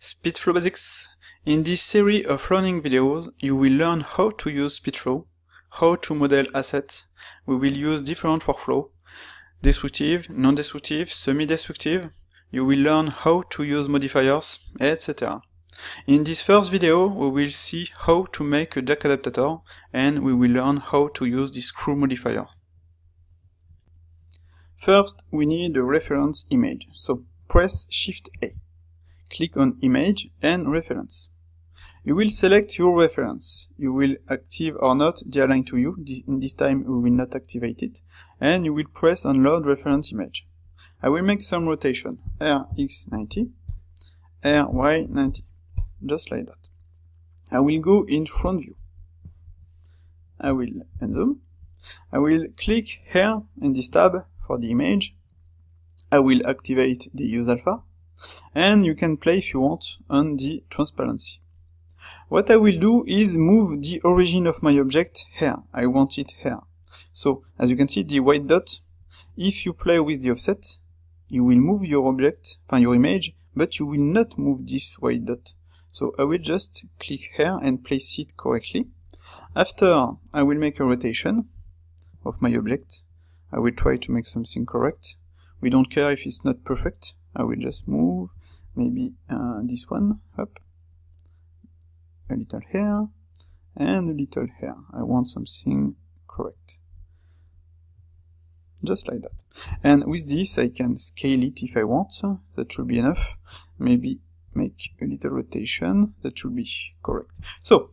Speedflow Basics. In this series of learning videos, you will learn how to use Speedflow, how to model assets. We will use different workflow, destructive, non-destructive, semi-destructive. You will learn how to use modifiers, etc. In this first video, we will see how to make a jack adapter and we will learn how to use this screw modifier. First, we need a reference image, so press Shift A click on Image and Reference. You will select your reference. You will active or not the align to you. In this time, we will not activate it. And you will press on load reference image. I will make some rotation. RX90, RY90. Just like that. I will go in front view. I will zoom. I will click here in this tab for the image. I will activate the use alpha and you can play if you want on the transparency. What I will do is move the origin of my object here. I want it here. So as you can see the white dot, if you play with the offset, you will move your object, find your image, but you will not move this white dot. So I will just click here and place it correctly. After I will make a rotation of my object. I will try to make something correct. We don't care if it's not perfect. I will just move maybe uh, this one up a little here and a little here I want something correct just like that and with this I can scale it if I want that should be enough maybe make a little rotation that should be correct so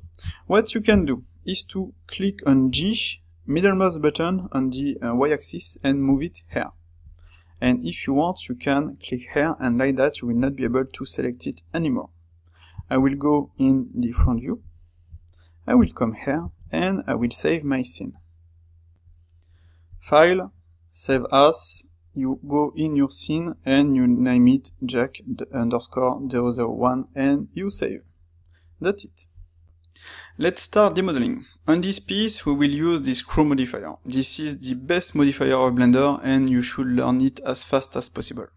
what you can do is to click on G middle mouse button on the uh, y-axis and move it here and if you want you can click here and like that you will not be able to select it anymore I will go in the front view I will come here and I will save my scene file save as you go in your scene and you name it jack underscore 001 and you save that's it Let's start demodeling. On this piece, we will use the screw modifier. This is the best modifier of Blender and you should learn it as fast as possible.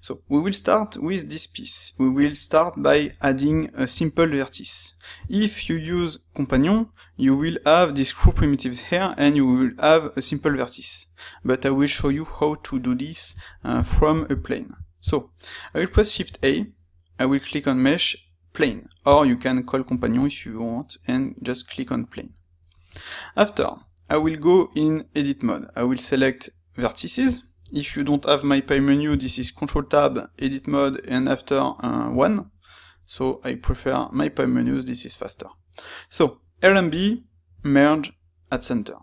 So we will start with this piece. We will start by adding a simple vertex. If you use companion, you will have the screw primitives here and you will have a simple vertex. But I will show you how to do this uh, from a plane. So I will press Shift A, I will click on mesh plane, or you can call companion if you want and just click on plane. After, I will go in edit mode. I will select vertices. If you don't have my pie menu, this is control tab, edit mode, and after uh, one. So I prefer my pie menus, this is faster. So LMB, merge at center.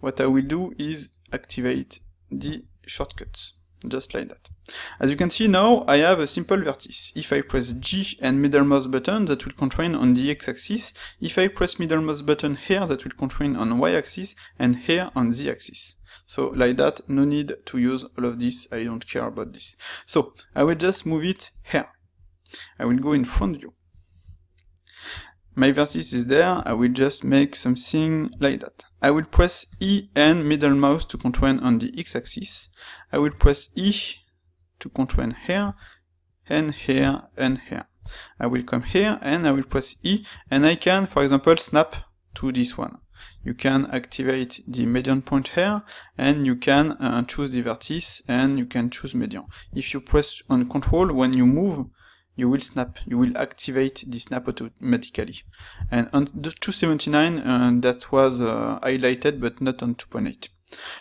What I will do is activate the shortcuts just like that. As you can see now, I have a simple vertex. If I press G and middle mouse button, that will constrain on the x-axis. If I press middle mouse button here, that will constrain on y-axis and here on z axis. So like that, no need to use all of this, I don't care about this. So I will just move it here. I will go in front view my vertex is there, I will just make something like that. I will press E and middle mouse to constrain on the x-axis. I will press E to constrain here, and here, and here. I will come here and I will press E and I can, for example, snap to this one. You can activate the median point here and you can uh, choose the vertex and you can choose median. If you press on control, when you move, you will snap, you will activate the snap automatically. And on the 279, uh, that was uh, highlighted, but not on 2.8.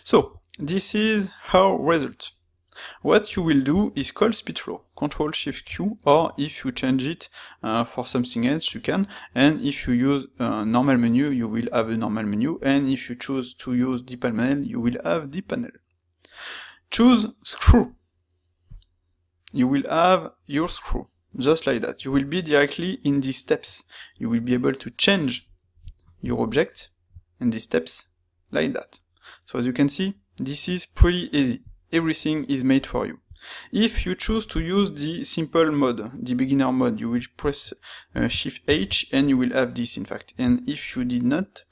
So this is how results. What you will do is call speed flow, Control Shift Q, or if you change it uh, for something else, you can. And if you use uh, normal menu, you will have a normal menu. And if you choose to use the panel, you will have the panel. Choose screw. You will have your screw. Just like that. You will be directly in these steps. You will be able to change your object in these steps like that. So as you can see, this is pretty easy. Everything is made for you. If you choose to use the simple mode, the beginner mode, you will press uh, Shift H and you will have this in fact. And if you did not,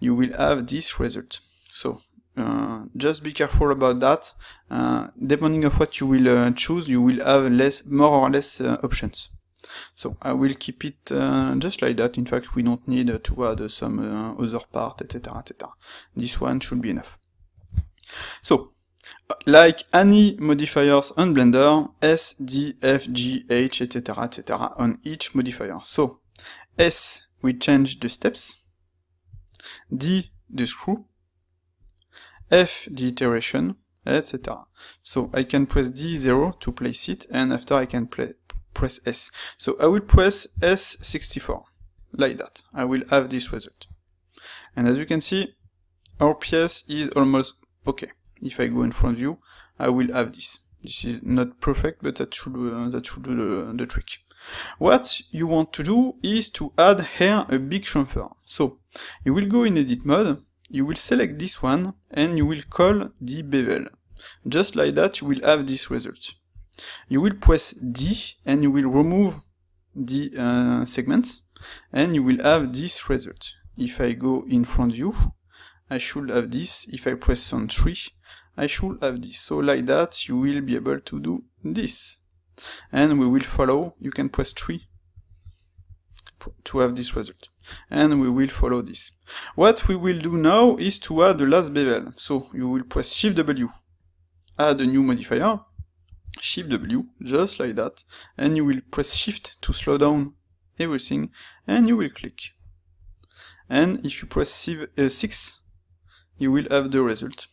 you will have this result. So Euh, just be careful about that. Euh, depending of what you will euh, choose, you will have less, more or less uh, options. So I will keep it uh, just like that. In fact, we don't need to add some uh, other part, etc., etc. This one should be enough. So, like any modifiers on Blender, S, D, F, G, H, etc., etc. on each modifier. So, S, we change the steps. D, the screw. f the iteration, etc. So I can press D0 to place it, and after I can press S. So I will press S64, like that. I will have this result. And as you can see, our piece is almost okay. If I go in front view, I will have this. This is not perfect, but that should, uh, that should do the, the trick. What you want to do is to add here a big chamfer. So you will go in edit mode, you will select this one and you will call the bevel. Just like that, you will have this result. You will press D and you will remove the uh, segments and you will have this result. If I go in front view, I should have this. If I press on 3, I should have this. So like that, you will be able to do this. And we will follow, you can press 3 to have this result. And we will follow this. What we will do now is to add the last bevel. So you will press Shift W, add a new modifier, Shift W, just like that, and you will press Shift to slow down everything, and you will click. And if you press 6, uh, you will have the result.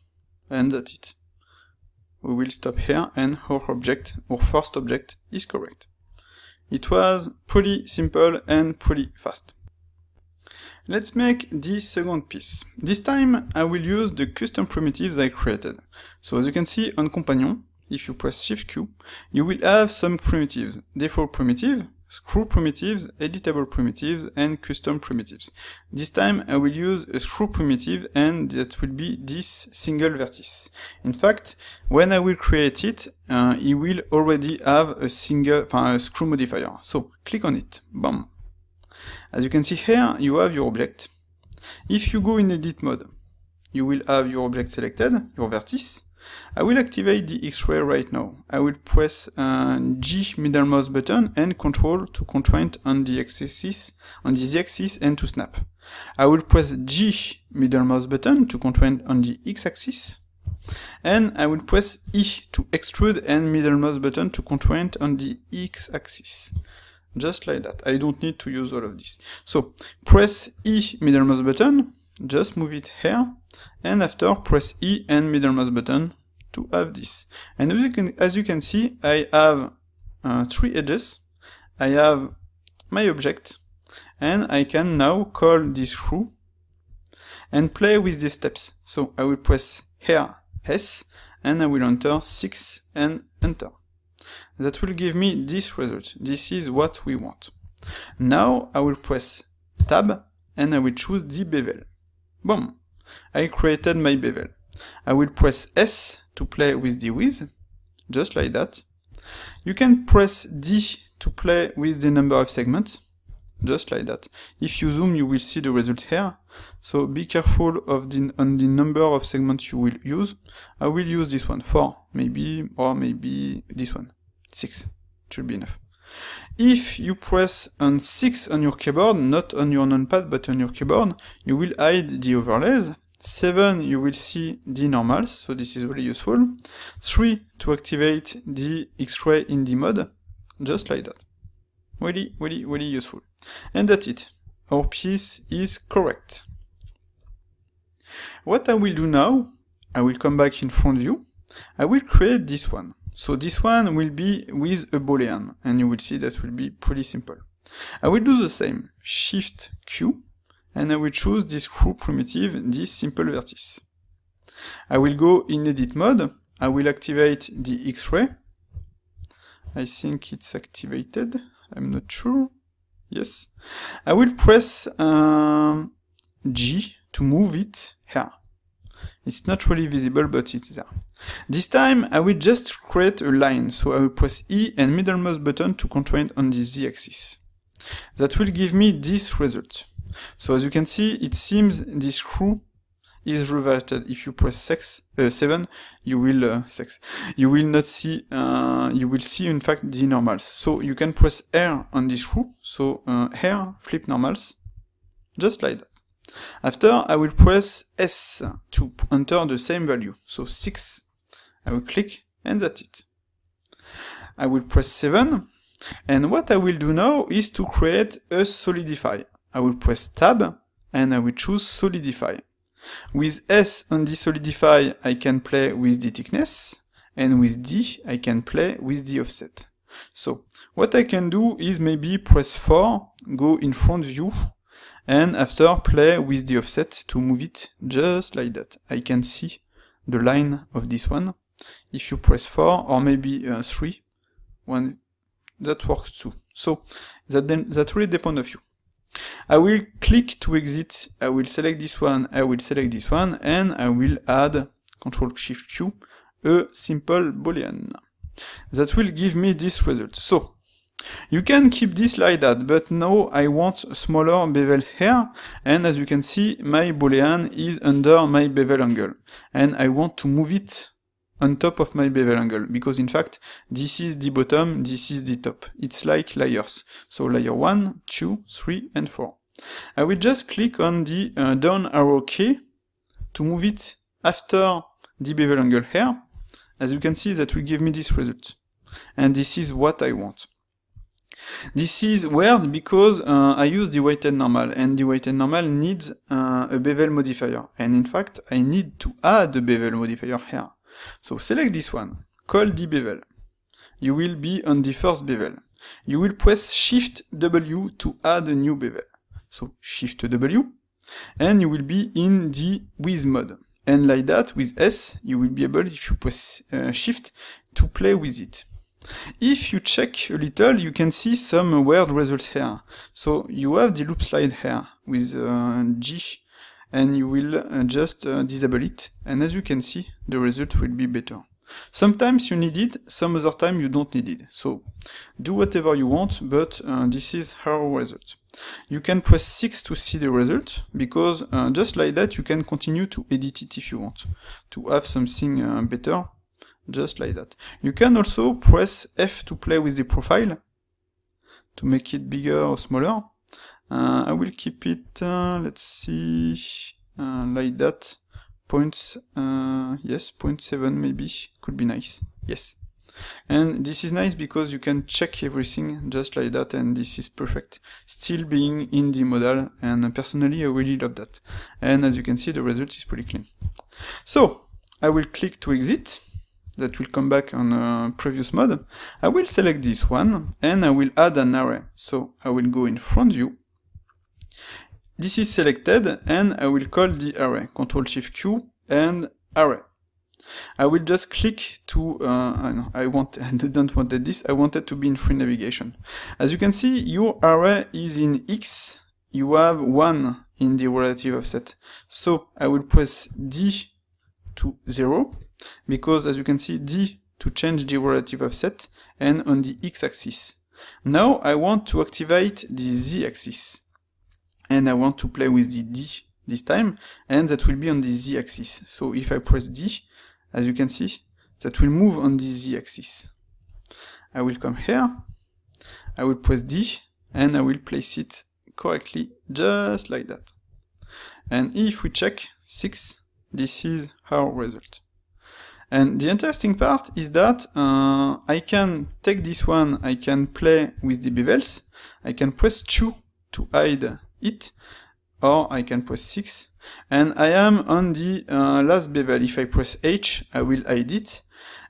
And that's it. We will stop here and our object, our first object, is correct. It was pretty simple and pretty fast. Let's make the second piece. This time I will use the custom primitives I created. So as you can see on Companion, if you press Shift Q, you will have some primitives. Default primitive, screw primitives, editable primitives, and custom primitives. This time I will use a screw primitive and that will be this single vertex. In fact, when I will create it, uh, it will already have a single a screw modifier. So click on it, bam. As you can see here, you have your object. If you go in edit mode, you will have your object selected, your vertex, I will activate the X-ray right now. I will press uh, G middle mouse button and control to constraint on the axis, on the Z axis and to snap. I will press G middle mouse button to constraint on the X axis. And I will press E to extrude and middle mouse button to constraint on the X axis just like that. I don't need to use all of this. So press E middle mouse button, just move it here, and after press E and middle mouse button to have this. And as you can, as you can see, I have uh, three edges. I have my object and I can now call this crew and play with these steps. So I will press here S and I will enter 6 and enter. That will give me this result. This is what we want. Now I will press tab and I will choose the bevel. Boom! I created my bevel. I will press S to play with the width, just like that. You can press D to play with the number of segments, just like that. If you zoom, you will see the result here. So be careful of the, on the number of segments you will use. I will use this one, 4, maybe, or maybe this one, 6, should be enough. If you press on 6 on your keyboard, not on your numpad, but on your keyboard, you will hide the overlays, 7 you will see the normals, so this is really useful. 3 to activate the X-ray in the mode, just like that. Really, really, really useful. And that's it. Our piece is correct. What I will do now, I will come back in front view, I will create this one. So this one will be with a boolean, and you will see that will be pretty simple. I will do the same, Shift Q, and I will choose this crew primitive, this simple vertex. I will go in edit mode, I will activate the X-ray. I think it's activated, I'm not sure. Yes. I will press um, G to move it here. It's not really visible, but it's there. This time, I will just create a line, so I will press E and middle mouse button to constrain on the Z-axis. That will give me this result. So as you can see, it seems this screw is reverted. If you press six, uh, 7, you will, uh, six, you will not see, uh, you will see in fact the normals. So you can press R on this screw, so uh, R, flip normals, just like that. After, I will press S to enter the same value, so 6. I will click, and that's it. I will press 7, and what I will do now is to create a solidify. I will press tab and I will choose solidify. With S on the solidify, I can play with the thickness and with D, I can play with the offset. So what I can do is maybe press 4, go in front view and after play with the offset to move it just like that. I can see the line of this one. If you press 4 or maybe uh, 3, one, that works too. So that, then, that really depends of you. I will click to exit. I will select this one. I will select this one. And I will add Control Shift Q, a simple Boolean. That will give me this result. So you can keep this like that, but now I want smaller bevel here, and as you can see, my boolean is under my bevel angle, and I want to move it on top of my bevel angle because in fact this is the bottom, this is the top. It's like layers. So layer 1, 2, 3 and 4. I will just click on the uh, down arrow key to move it after the bevel angle here. As you can see that will give me this result. And this is what I want. This is weird because uh, I use the weighted normal and the weighted normal needs uh, a bevel modifier. And in fact, I need to add a bevel modifier here. So select this one, call the bevel. You will be on the first bevel. You will press Shift W to add a new bevel. So Shift W, and you will be in the With mode. And like that, with S, you will be able, if you press uh, Shift, to play with it. If you check a little, you can see some weird results here. So you have the loop slide here with uh, G and you will uh, just uh, disable it. And as you can see, the result will be better. Sometimes you need it, some other time you don't need it. So do whatever you want, but uh, this is our result. You can press 6 to see the result, because uh, just like that you can continue to edit it if you want, to have something uh, better, just like that. You can also press F to play with the profile, to make it bigger or smaller, uh, I will keep it, uh, let's see, uh, like that. Points, uh, yes, 0.7 maybe, could be nice, yes. And this is nice because you can check everything just like that and this is perfect. Still being in the modal and personally I really love that. And as you can see the result is pretty clean. So, I will click to exit that will come back on a uh, previous mode. I will select this one and I will add an array. So I will go in front view this is selected and I will call the array, Control Shift Q and array. I will just click to, uh, I, know, I, want, I didn't want this, I wanted to be in free navigation. As you can see, your array is in X, you have 1 in the relative offset. So I will press D to 0, because as you can see, D to change the relative offset and on the X axis. Now I want to activate the Z axis and I want to play with the D this time, and that will be on the Z axis. So if I press D, as you can see, that will move on the Z axis. I will come here, I will press D, and I will place it correctly, just like that. And if we check 6, this is our result. And the interesting part is that uh, I can take this one, I can play with the bevels, I can press 2 to hide it or I can press 6 and I am on the uh, last bevel if I press H I will hide it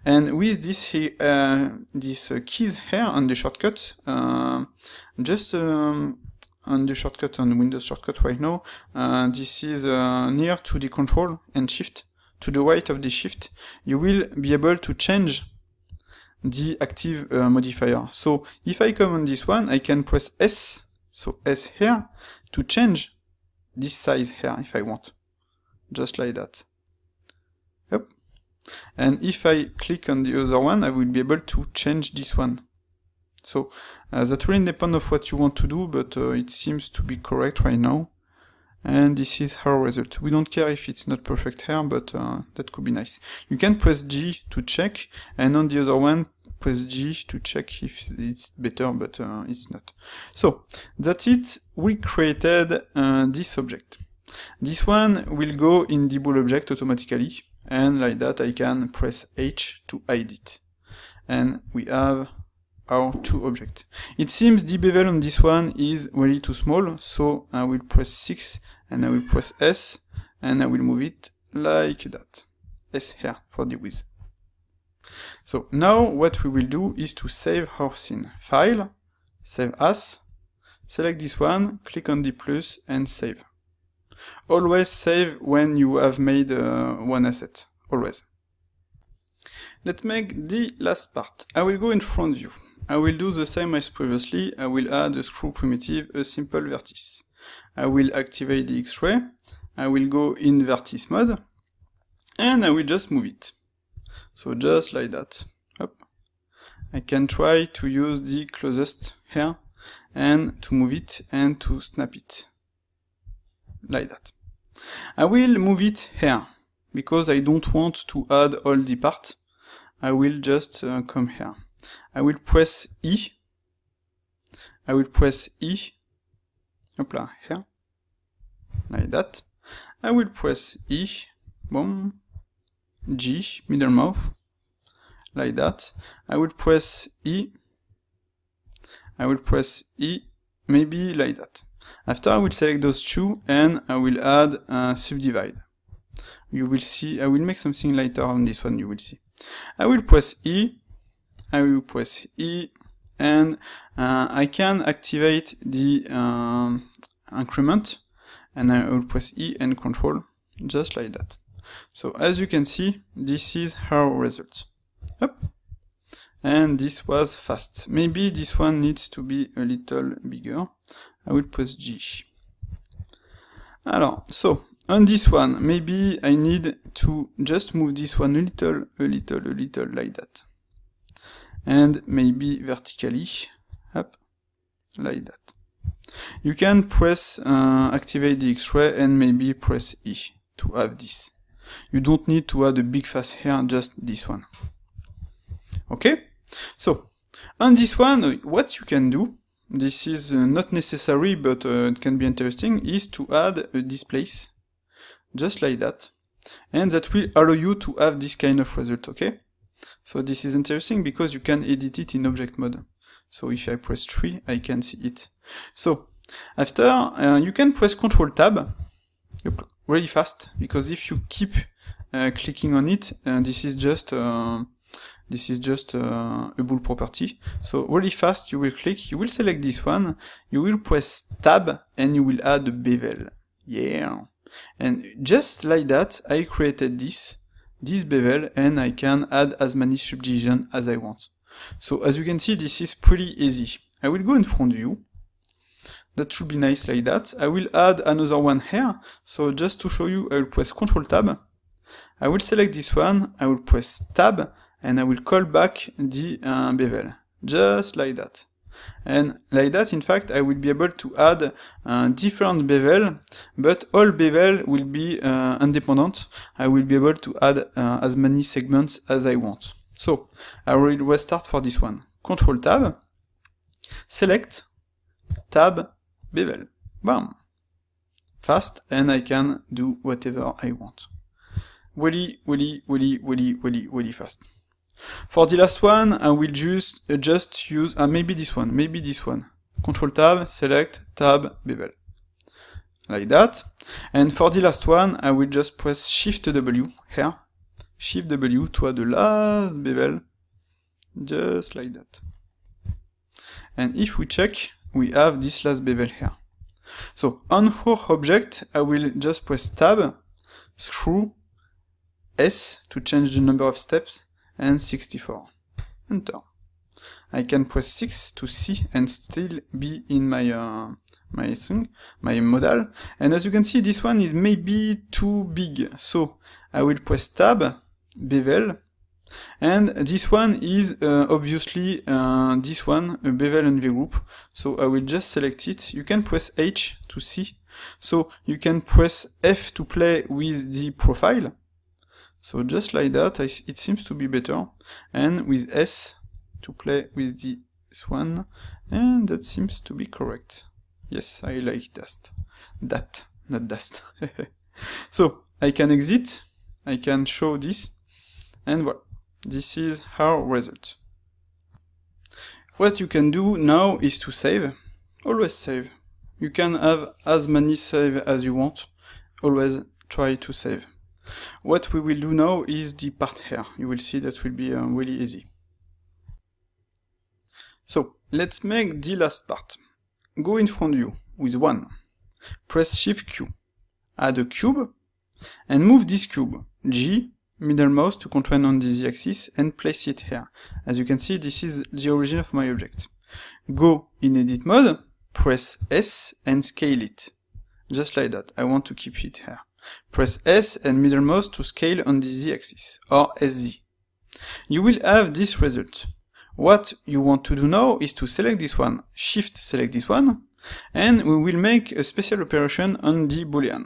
and with this uh, this uh, keys here on the shortcut uh, just um, on the shortcut on Windows shortcut right now uh, this is uh, near to the control and shift to the right of the shift you will be able to change the active modifier so if I come on this one I can press S so S here to change this size here if I want. Just like that. Yep. And if I click on the other one, I will be able to change this one. So uh, that will depend of what you want to do, but uh, it seems to be correct right now. And this is our result. We don't care if it's not perfect here, but uh, that could be nice. You can press G to check, and on the other one, press G to check if it's better, but uh, it's not. So that's it. We created uh, this object. This one will go in the bool object automatically, and like that I can press H to hide it. And we have our two objects. It seems the bevel on this one is really too small, so I will press 6 and I will press S and I will move it like that. S here for the width. So now what we will do is to save our scene. File, save as, select this one, click on the plus and save. Always save when you have made uh, one asset, always. Let's make the last part. I will go in front view. I will do the same as previously, I will add a screw primitive, a simple vertex. I will activate the X-ray, I will go in vertex mode, and I will just move it. So just like that. Up. I can try to use the closest here and to move it and to snap it. Like that. I will move it here because I don't want to add all the parts. I will just uh, come here. I will press E. I will press E. Hopla, here. Like that. I will press E. Boom. G, middle mouth, like that. I will press E, I will press E, maybe like that. After I will select those two and I will add a subdivide. You will see, I will make something lighter on this one, you will see. I will press E, I will press E, and uh, I can activate the um, increment, and I will press E and control, just like that. So as you can see, this is our result. Up. And this was fast. Maybe this one needs to be a little bigger. I will press G. Alors, so, on this one, maybe I need to just move this one a little, a little, a little like that. And maybe vertically, up, like that. You can press, uh, activate the X-ray and maybe press E to have this. You don't need to add a big face here, just this one. Okay? So, on this one, what you can do, this is uh, not necessary, but uh, it can be interesting, is to add a displace, just like that. And that will allow you to have this kind of result, okay? So this is interesting because you can edit it in object mode. So if I press 3, I can see it. So, after, uh, you can press Control Tab, really fast because if you keep uh, clicking on it, uh, this is just uh, this is just uh, a bool property. So really fast, you will click, you will select this one, you will press tab, and you will add a bevel. Yeah, and just like that, I created this this bevel, and I can add as many subdivisions as I want. So as you can see, this is pretty easy. I will go in front view that should be nice like that. I will add another one here. So just to show you, I will press Control Tab. I will select this one. I will press Tab and I will call back the uh, bevel. Just like that. And like that, in fact, I will be able to add uh, different bevel, but all bevel will be uh, independent. I will be able to add uh, as many segments as I want. So I will restart for this one. Control Tab, select, Tab, Bevel. Bam. Fast and I can do whatever I want. Willy, Willy, Willy, Willy, Willy, Willy fast. For the last one, I will just, uh, just use, uh, maybe this one, maybe this one. Control tab, select, tab, bevel. Like that. And for the last one, I will just press shift W here. Shift W to the last bevel. Just like that. And if we check, we have this last bevel here. So on hook object, I will just press tab, screw S to change the number of steps and 64. Enter. I can press 6 to see and still be in my uh, my thing, my modal. And as you can see, this one is maybe too big. So I will press tab, bevel, and this one is uh, obviously uh, this one, a bevel and V-group. So I will just select it. You can press H to see. So you can press F to play with the profile. So just like that, I, it seems to be better. And with S to play with this one. And that seems to be correct. Yes, I like that. That, not dust. so I can exit. I can show this. And voilà. This is our result. What you can do now is to save. Always save. You can have as many save as you want. Always try to save. What we will do now is the part here. You will see that will be um, really easy. So let's make the last part. Go in front of you with one. Press Shift Q. Add a cube and move this cube, G, middlemost to constrain on the z-axis and place it here. As you can see, this is the origin of my object. Go in edit mode, press S and scale it. Just like that, I want to keep it here. Press S and middlemost to scale on the z-axis, or SZ. You will have this result. What you want to do now is to select this one, shift select this one, and we will make a special operation on the boolean.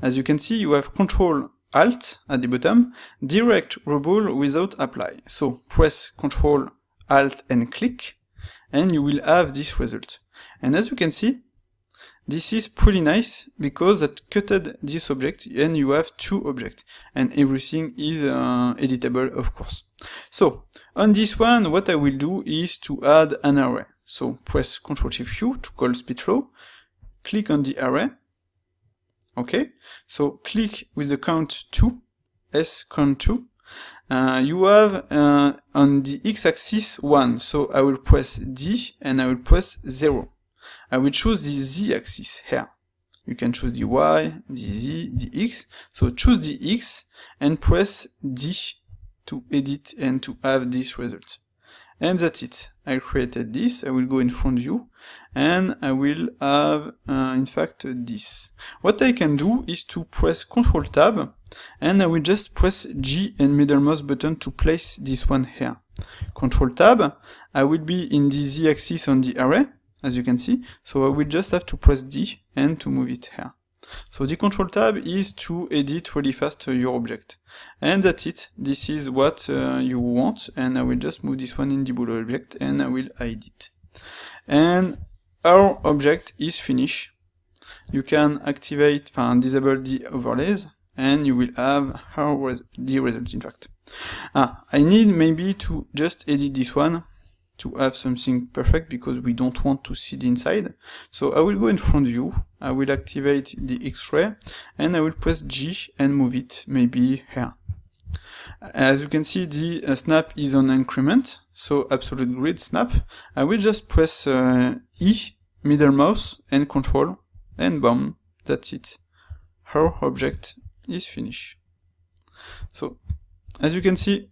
As you can see, you have control Alt at the bottom, direct rubble without apply. So press Ctrl Alt and click, and you will have this result. And as you can see, this is pretty nice because that cutted this object and you have two objects and everything is uh, editable of course. So on this one what I will do is to add an array. So press Ctrl Shift U to call split row, click on the array Okay, so click with the count 2, S count 2. Uh, you have uh, on the x-axis 1, so I will press D and I will press 0. I will choose the z-axis here. You can choose the y, the z, the x. So choose the x and press D to edit and to have this result and that's it. I created this, I will go in front view, and I will have, uh, in fact, this. What I can do is to press Ctrl Tab, and I will just press G and middlemost button to place this one here. Ctrl Tab, I will be in the Z axis on the array, as you can see, so I will just have to press D and to move it here. So the control tab is to edit really fast uh, your object. And that's it. This is what uh, you want. And I will just move this one in the bullet object and I will hide it. And our object is finished. You can activate uh, and disable the overlays and you will have our res the result in fact. Ah, I need maybe to just edit this one to have something perfect because we don't want to see the inside. So I will go in front view, I will activate the X-ray and I will press G and move it maybe here. As you can see the uh, snap is on increment, so absolute grid snap. I will just press uh, E, middle mouse and control and boom, that's it. Our object is finished. So as you can see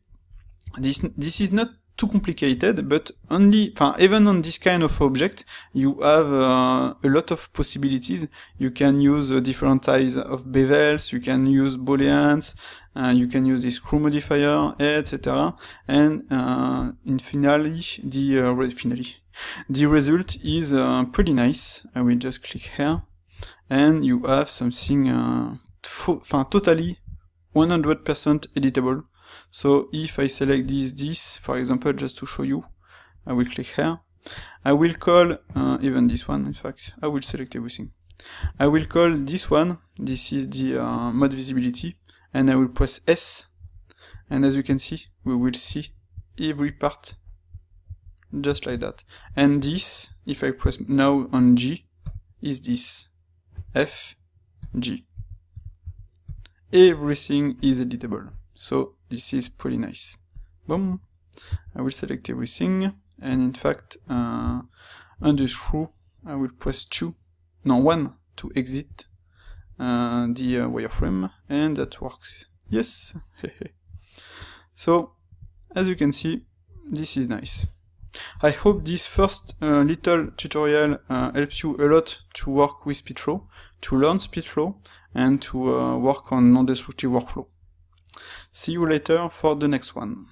this, this is not too complicated, but only, even on this kind of object, you have uh, a lot of possibilities. You can use uh, different types of bevels, you can use booleans, uh, you can use the screw modifier, etc. And uh, in finally, the uh, finally, the result is uh, pretty nice. I will just click here, and you have something, totally 100% editable so if I select this, this, for example, just to show you, I will click here. I will call, uh, even this one, in fact, I will select everything. I will call this one, this is the uh, mode visibility, and I will press S, and as you can see, we will see every part, just like that. And this, if I press now on G, is this, F, G. Everything is editable. So this is pretty nice. Boom! I will select everything and in fact uh, under screw I will press 2, no 1 to exit uh, the uh, wireframe and that works. Yes! so as you can see this is nice. I hope this first uh, little tutorial uh, helps you a lot to work with SpeedFlow, to learn SpeedFlow, and to uh, work on non-destructive workflow. See you later for the next one.